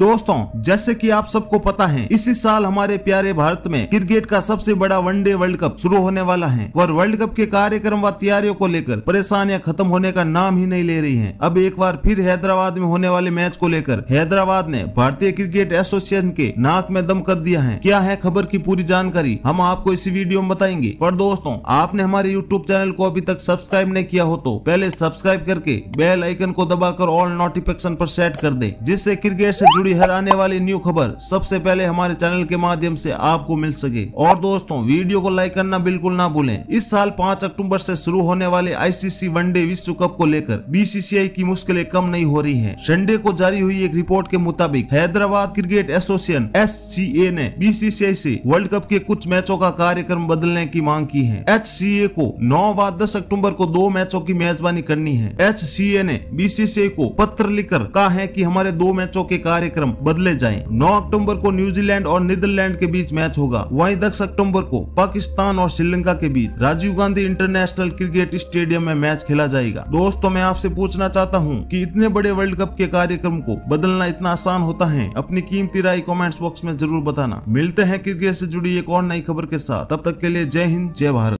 दोस्तों जैसे कि आप सबको पता है इसी साल हमारे प्यारे भारत में क्रिकेट का सबसे बड़ा वनडे वर्ल्ड कप शुरू होने वाला है और वर्ल्ड कप के कार्यक्रम व तैयारियों को लेकर परेशानियां खत्म होने का नाम ही नहीं ले रही है अब एक बार फिर हैदराबाद में होने वाले मैच को लेकर हैदराबाद ने भारतीय क्रिकेट एसोसिएशन के नाक में दम कर दिया है क्या है खबर की पूरी जानकारी हम आपको इसी वीडियो में बताएंगे पर दोस्तों आपने हमारे यूट्यूब चैनल को अभी तक सब्सक्राइब नहीं किया हो तो पहले सब्सक्राइब करके बेल आइकन को दबाकर ऑल नोटिफिकेशन पर सेट कर दे जिससे क्रिकेट से जुड़ी थोड़ी हराने वाली न्यू खबर सबसे पहले हमारे चैनल के माध्यम से आपको मिल सके और दोस्तों वीडियो को लाइक करना बिल्कुल ना भूलें इस साल 5 अक्टूबर से शुरू होने वाले आईसीसी वनडे विश्व कप को लेकर बीसीसीआई की मुश्किलें कम नहीं हो रही हैं। संडे को जारी हुई एक रिपोर्ट के मुताबिक हैदराबाद क्रिकेट एसोसिएशन एस ने बीसीसीआई ऐसी वर्ल्ड कप के कुछ मैचों का कार्यक्रम बदलने की मांग की है एच को नौ व दस अक्टूबर को दो मैचों की मेजबानी करनी है एच ने बीसीसीआई को पत्र लिखकर कहा है की हमारे दो मैचों के कार्यक्रम कार्यक्रम बदले जाए नौ अक्टूबर को न्यूजीलैंड और नीदरलैंड के बीच मैच होगा वही दस अक्टूबर को पाकिस्तान और श्रीलंका के बीच Rajiv Gandhi international cricket stadium में मैच खेला जाएगा दोस्तों मैं आपसे पूछना चाहता हूँ की इतने बड़े वर्ल्ड कप के कार्यक्रम को बदलना इतना आसान होता है अपनी कीमती राय कॉमेंट्स बॉक्स में जरूर बताना मिलते हैं क्रिकेट से जुड़ी एक और नई खबर के साथ तब तक के लिए जय हिंद जय भारत